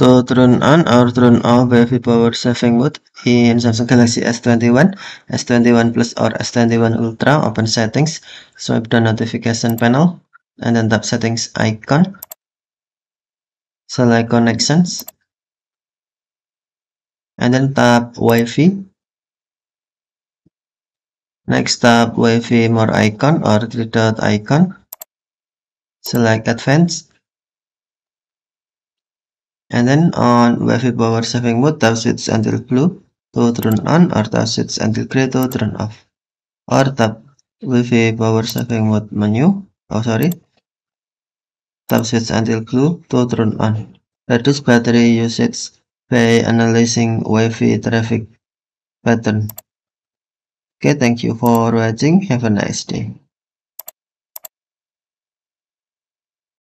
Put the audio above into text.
to turn on or turn off WiFi power saving mode in Samsung Galaxy S21, S21 Plus or S21 Ultra, open settings, swipe down notification panel, and then tap settings icon, select connections, and then tap Wi-Fi. Next tap Wi-Fi more icon or three dot icon, select advanced, and then on wavy power saving mode tap switch until blue to turn on or tap switch until gray to turn off or tap wavy power saving mode menu oh sorry tap switch until blue to turn on reduce battery usage by analyzing wavy traffic pattern okay thank you for watching have a nice day